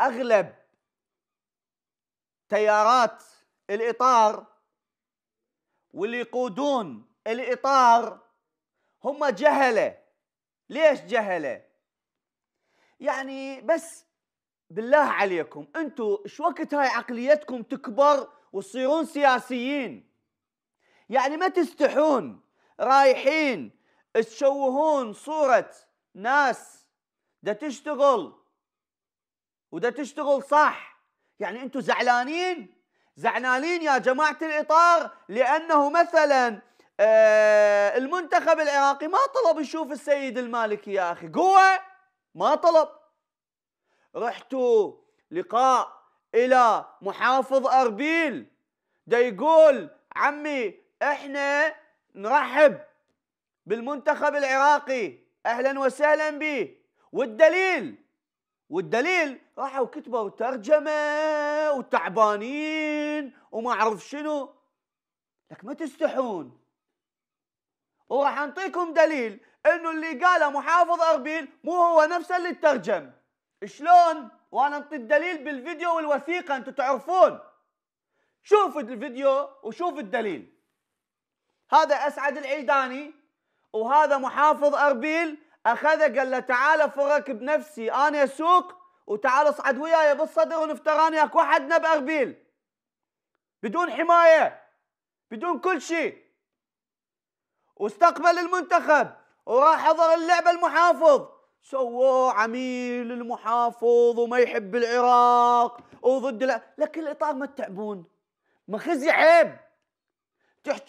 اغلب تيارات الاطار واللي يقودون الاطار هم جهله ليش جهله يعني بس بالله عليكم انتم ايش وقت هاي عقليتكم تكبر وتصيرون سياسيين يعني ما تستحون رايحين تشوهون صورة ناس دا تشتغل وده تشتغل صح يعني انتم زعلانين زعلانين يا جماعه الاطار لانه مثلا آه المنتخب العراقي ما طلب يشوف السيد المالكي يا اخي قوه ما طلب رحتوا لقاء الى محافظ اربيل ده يقول عمي احنا نرحب بالمنتخب العراقي اهلا وسهلا به والدليل والدليل راحوا كتبوا ترجمه وتعبانين وما اعرف شنو لك ما تستحون وراح انطيكم دليل انه اللي قاله محافظ اربيل مو هو نفسه اللي ترجم شلون وانا انطي الدليل بالفيديو والوثيقه انتم تعرفون شوف الفيديو وشوف الدليل هذا اسعد العيداني وهذا محافظ اربيل اخذه قال له تعال فرك بنفسي انا اسوق وتعال اصعد وياي بالصدر ونفتراني اكو حدنا باربيل بدون حمايه بدون كل شيء واستقبل المنتخب وراح حضر اللعبه المحافظ سووه عميل المحافظ وما يحب العراق وضد لا لكن الاطار ما تتعبون ما خزي عيب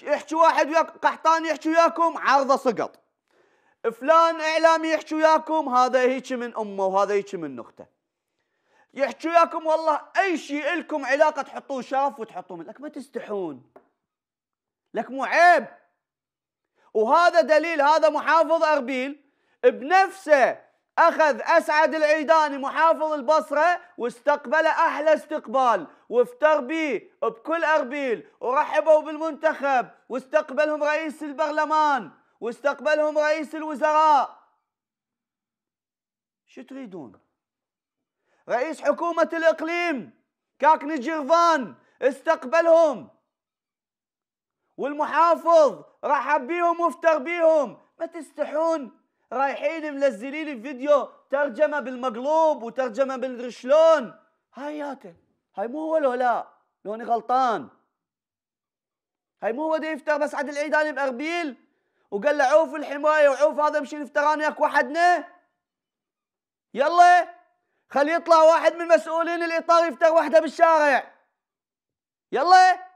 يحكي واحد وياك قحطان يحكي وياكم عرضه سقط فلان اعلامي يحكي وياكم هذا هيك من امه وهذا هيك من نخته يحكي وياكم والله اي شيء لكم علاقه تحطوه شاف وتحطوه لك ما تستحون لك مو عيب وهذا دليل هذا محافظ اربيل بنفسه اخذ اسعد العيداني محافظ البصره واستقبله احلى استقبال وافتر به بكل اربيل ورحبوا بالمنتخب واستقبلهم رئيس البرلمان واستقبلهم رئيس الوزراء شو تريدون رئيس حكومة الإقليم كاكني جيرفان استقبلهم والمحافظ رحب بيهم وافتر بيهم ما تستحون رايحين منزلين الفيديو ترجمه بالمقلوب وترجمه بالرشلون هاي ياته هاي مو هو لو لا لوني غلطان هاي مو هو دا يفتر بس عد العيد انا باربيل وقال له عوف الحمايه وعوف هذا مشي نفتران اكو وحدنا يلا خلي يطلع واحد من مسؤولين الاطار يفتر وحده بالشارع يلا